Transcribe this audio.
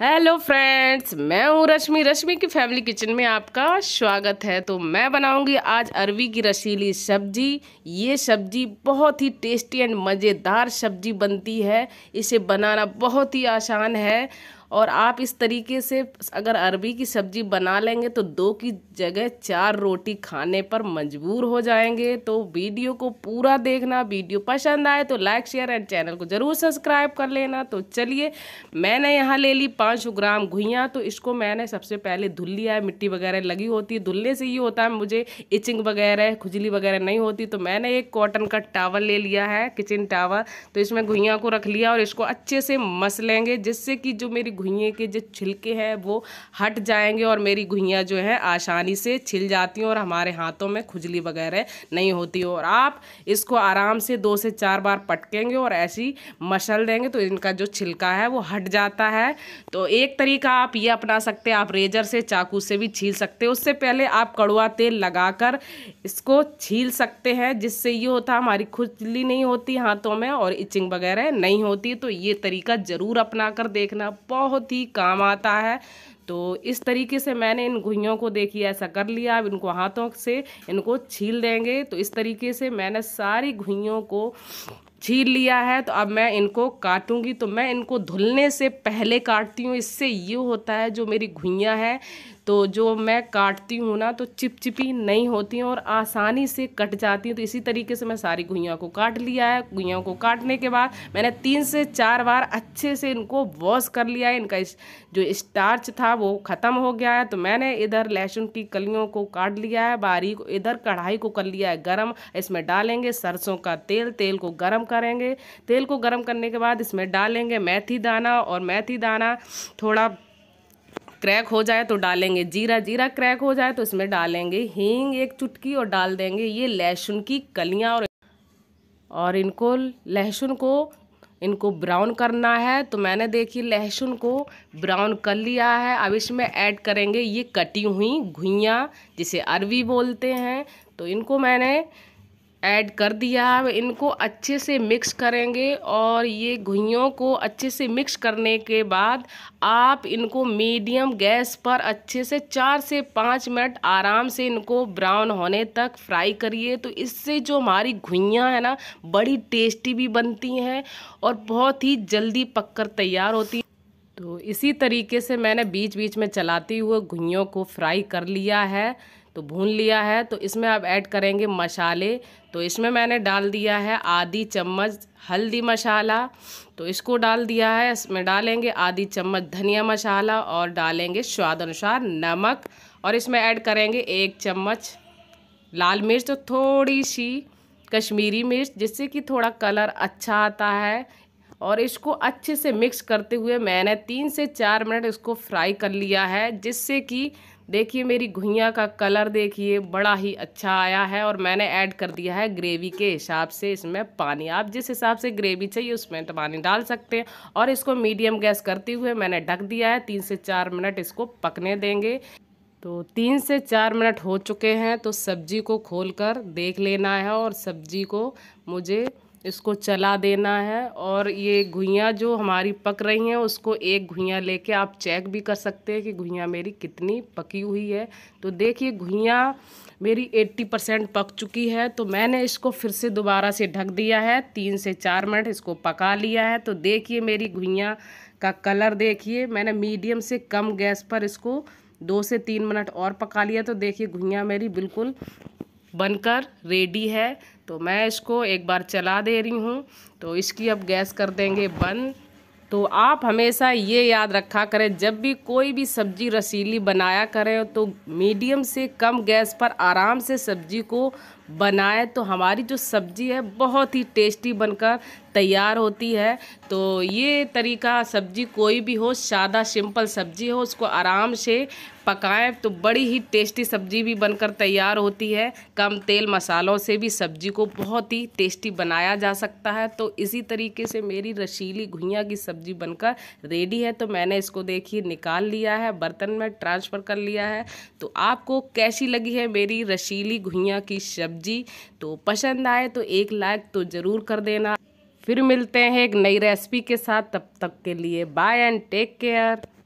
hello friends मैं हूँ रश्मि रश्मि की फैमिली किचन में आपका स्वागत है तो मैं बनाऊंगी आज अरवी की रसीली सब्जी ये सब्जी बहुत ही टेस्टी एंड मज़ेदार सब्जी बनती है इसे बनाना बहुत ही आसान है और आप इस तरीके से अगर अरबी की सब्ज़ी बना लेंगे तो दो की जगह चार रोटी खाने पर मजबूर हो जाएंगे तो वीडियो को पूरा देखना वीडियो पसंद आए तो लाइक शेयर एंड चैनल को ज़रूर सब्सक्राइब कर लेना तो चलिए मैंने यहाँ ले ली पाँच ग्राम घुइयाँ तो इसको मैंने सबसे पहले धुल लिया है मिट्टी वगैरह लगी होती है धुलने से ये होता है मुझे इचिंग वगैरह खुजली वगैरह नहीं होती तो मैंने एक कॉटन का टावल ले लिया है किचन टावल तो इसमें घुइयाँ को रख लिया और इसको अच्छे से मस लेंगे जिससे कि जो मेरी घुइए के जो छिलके हैं वो हट जाएंगे और मेरी घुइयाँ जो है आसानी से छिल जाती हैं और हमारे हाथों में खुजली वगैरह नहीं होती और आप इसको आराम से दो से चार बार पटकेंगे और ऐसी मसल देंगे तो इनका जो छिलका है वो हट जाता है तो एक तरीका आप ये अपना सकते हैं आप रेजर से चाकू से भी छील सकते हैं उससे पहले आप कड़ुआ तेल लगाकर इसको छील सकते हैं जिससे ये होता हमारी खुजली नहीं होती हाथों में और इचिंग वगैरह नहीं होती तो ये तरीका ज़रूर अपना कर देखना बहुत बहुत ही काम आता है तो इस तरीके से मैंने इन घुइयों को देखिए ऐसा कर लिया अब इनको हाथों से इनको छील देंगे तो इस तरीके से मैंने सारी घुइयों को छील लिया है तो अब मैं इनको काटूंगी तो मैं इनको धुलने से पहले काटती हूँ इससे ये होता है जो मेरी घुइयाँ हैं तो जो मैं काटती हूँ ना तो चिपचिपी नहीं होती हैं और आसानी से कट जाती हैं तो इसी तरीके से मैं सारी गुहिया को काट लिया है गुहिया को काटने के बाद मैंने तीन से चार बार अच्छे से इनको वॉश कर लिया है इनका जो स्टार्च था वो ख़त्म हो गया है तो मैंने इधर लहसुन की कलियों को काट लिया है बारीक इधर कढ़ाई को कर लिया है गर्म इसमें डालेंगे सरसों का तेल तेल को गर्म करेंगे तेल को गर्म करने के बाद इसमें डालेंगे मेथी दाना और मेथी दाना थोड़ा क्रैक हो जाए तो डालेंगे जीरा जीरा क्रैक हो जाए तो इसमें डालेंगे हींग एक चुटकी और डाल देंगे ये लहसुन की कलियाँ और और इनको लहसुन को इनको ब्राउन करना है तो मैंने देखी लहसुन को ब्राउन कर लिया है अब इसमें ऐड करेंगे ये कटी हुई घुइयाँ जिसे अरवी बोलते हैं तो इनको मैंने ऐड कर दिया है इनको अच्छे से मिक्स करेंगे और ये घुइयों को अच्छे से मिक्स करने के बाद आप इनको मीडियम गैस पर अच्छे से चार से पाँच मिनट आराम से इनको ब्राउन होने तक फ्राई करिए तो इससे जो हमारी घुइयाँ है ना बड़ी टेस्टी भी बनती हैं और बहुत ही जल्दी पककर तैयार होती तो इसी तरीके से मैंने बीच बीच में चलाते हुए घुइयों को फ्राई कर लिया है तो भून लिया है तो इसमें अब ऐड करेंगे मसाले तो इसमें मैंने डाल दिया है आधी चम्मच हल्दी मसाला तो इसको डाल दिया है इसमें डालेंगे आधी चम्मच धनिया मसाला और डालेंगे स्वाद अनुसार नमक और इसमें ऐड करेंगे एक चम्मच लाल मिर्च तो थोड़ी सी कश्मीरी मिर्च जिससे कि थोड़ा कलर अच्छा आता है और इसको अच्छे से मिक्स करते हुए मैंने तीन से चार मिनट इसको फ्राई कर लिया है जिससे कि देखिए मेरी घुइया का कलर देखिए बड़ा ही अच्छा आया है और मैंने ऐड कर दिया है ग्रेवी के हिसाब से इसमें पानी आप जिस हिसाब से ग्रेवी चाहिए उसमें तो पानी डाल सकते हैं और इसको मीडियम गैस करते हुए मैंने ढक दिया है तीन से चार मिनट इसको पकने देंगे तो तीन से चार मिनट हो चुके हैं तो सब्जी को खोलकर देख लेना है और सब्जी को मुझे इसको चला देना है और ये घुइयाँ जो हमारी पक रही हैं उसको एक घुइया लेके आप चेक भी कर सकते हैं कि घुइया मेरी कितनी पकी हुई है तो देखिए घुइया मेरी 80 परसेंट पक चुकी है तो मैंने इसको फिर से दोबारा से ढक दिया है तीन से चार मिनट इसको पका लिया है तो देखिए मेरी घुइया का कलर देखिए मैंने मीडियम से कम गैस पर इसको दो से तीन मिनट और पका लिया तो देखिए घुइया मेरी बिल्कुल बनकर रेडी है तो मैं इसको एक बार चला दे रही हूँ तो इसकी अब गैस कर देंगे बंद तो आप हमेशा ये याद रखा करें जब भी कोई भी सब्जी रसीली बनाया करें तो मीडियम से कम गैस पर आराम से सब्जी को बनाए तो हमारी जो सब्ज़ी है बहुत ही टेस्टी बनकर तैयार होती है तो ये तरीका सब्ज़ी कोई भी हो सादा सिंपल सब्ज़ी हो उसको आराम से पकाएं तो बड़ी ही टेस्टी सब्ज़ी भी बनकर तैयार होती है कम तेल मसालों से भी सब्ज़ी को बहुत ही टेस्टी बनाया जा सकता है तो इसी तरीके से मेरी रसीली घुइयाँ की सब्ज़ी बनकर रेडी है तो मैंने इसको देखिए निकाल लिया है बर्तन में ट्रांसफ़र कर लिया है तो आपको कैसी लगी है मेरी रसीली घुइयाँ की सब्ज़ी सब्जी तो पसंद आए तो एक लाइक तो ज़रूर कर देना फिर मिलते हैं एक नई रेसिपी के साथ तब तक के लिए बाय एंड टेक केयर